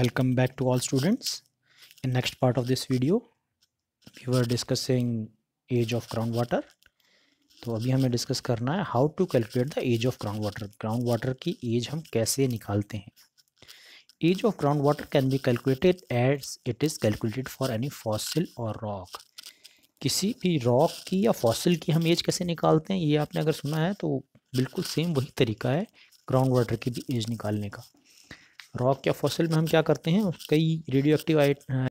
welcome back to all students in next part of this video we were discussing age of ground water तो अभी हमें discuss करना है how to calculate the age of ground water ground water की age हम कैसे निकालते हैं age of ground water can be calculated as it is calculated for any fossil और रॉक किसी भी रॉक की या फॉसिल की हम एज कैसे निकालते हैं ये आपने अगर सुना है तो बिल्कुल सेम वही तरीका है ग्राउंड वाटर की भी एज निकालने का रॉक या फॉसिल में हम क्या करते हैं कई रेडियो एक्टिव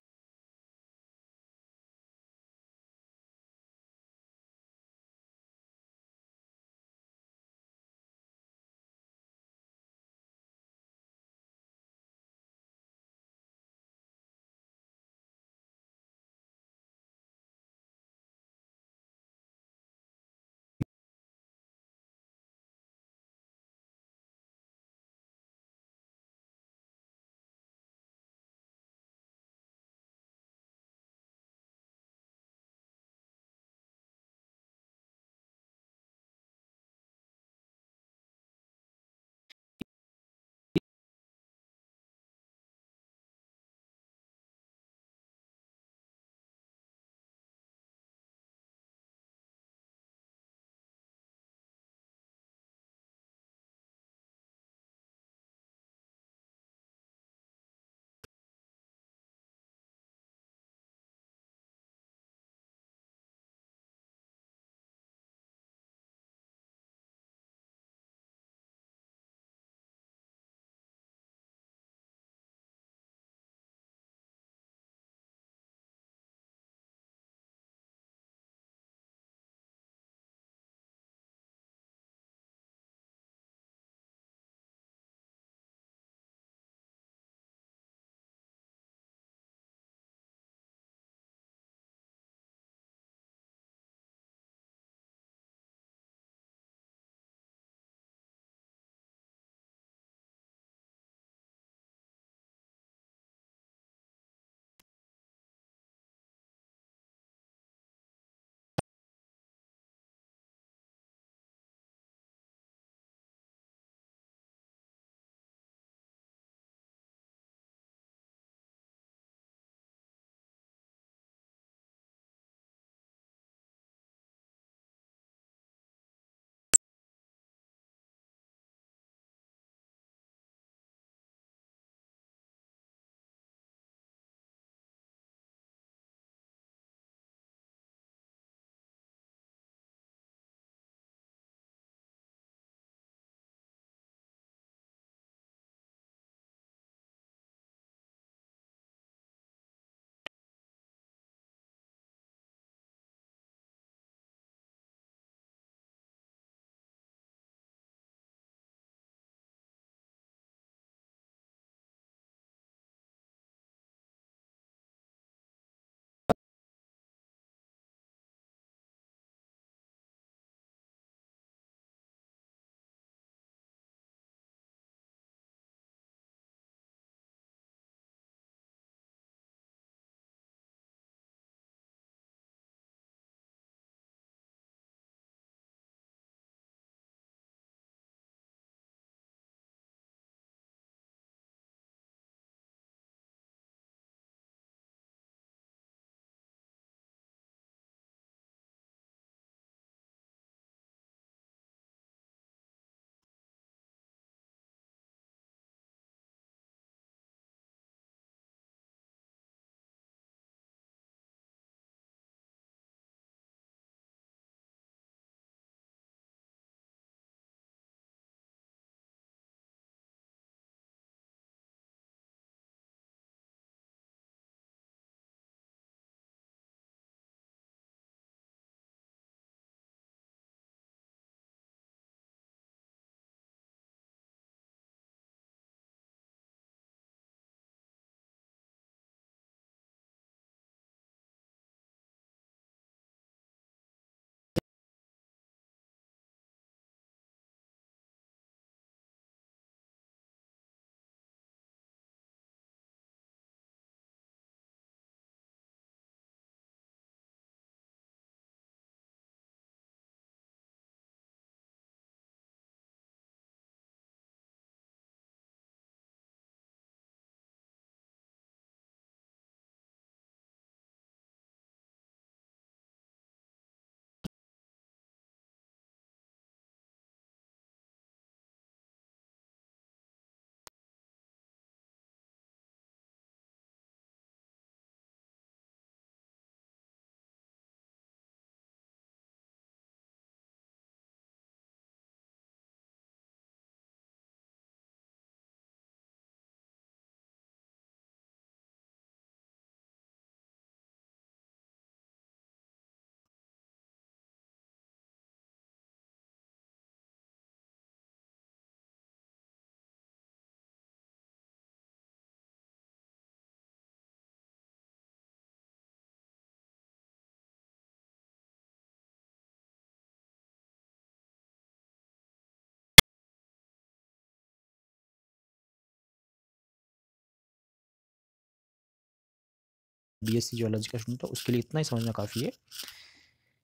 बीएससी जियोलॉजी का स्टूडेंट है उसके लिए इतना ही समझना काफ़ी है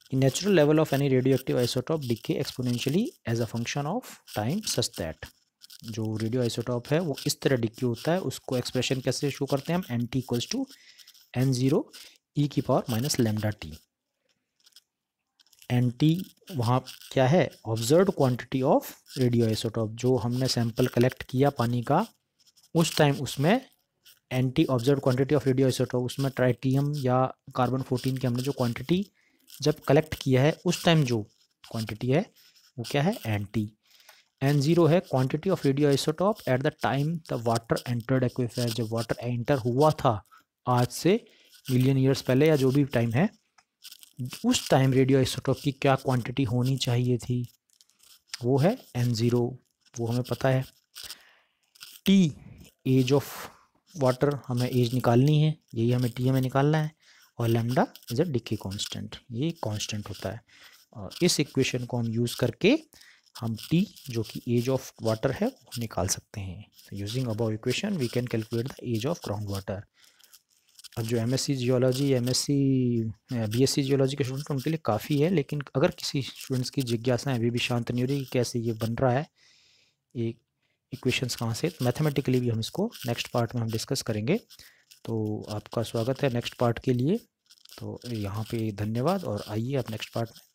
कि natural level of any radioactive isotope decay exponentially as a function of time such that जो रेडियो आइसोटॉप है वो इस तरह डिक्यू होता है उसको एक्सप्रेशन कैसे शो करते हैं हम N T equals to N zero E की power minus lambda T N T वहाँ क्या है observe quantity of radioisotope जो हमने सैम्पल कलेक्ट किया पानी का उस टाइम उसमें N T observe quantity of radioisotope उसमें ट्राइटियम या कार्बन फोर्टीन की हमने जो क्वांटिटी जब कलेक्ट किया है उस टाइम जो क्वांटिटी है वो क्या है एंटी एन जीरो है quantity of radioisotope at the time the water entered aquifer जब वाटर एंटर हुआ था आज से मिलियन ईयर्स पहले या जो भी टाइम है उस टाइम रेडियो आइसोटॉप की क्या क्वांटिटी होनी चाहिए थी वो है एन ज़ीरो वो हमें पता है टी एज ऑफ वाटर हमें एज निकालनी है यही हमें टी में निकालना है और lambda is a decay constant ये कॉन्स्टेंट होता है और इस इक्वेशन को हम यूज़ करके हम टी जो कि एज ऑफ वाटर है वो निकाल सकते हैं using above equation we can calculate the age of ground water अब जो M S C geology M S C B S C geology के स्टूडेंट उनके लिए काफ़ी है लेकिन अगर किसी स्टूडेंट्स की जिज्ञासा अभी भी शांत नहीं हो रही कैसे ये बन रहा है एक इक्वेशंस कहाँ से मैथमेटिकली भी हम इसको नेक्स्ट पार्ट में हम डिस्कस करेंगे तो आपका स्वागत है नेक्स्ट पार्ट के लिए तो यहाँ पे धन्यवाद और आइए आप नेक्स्ट पार्ट में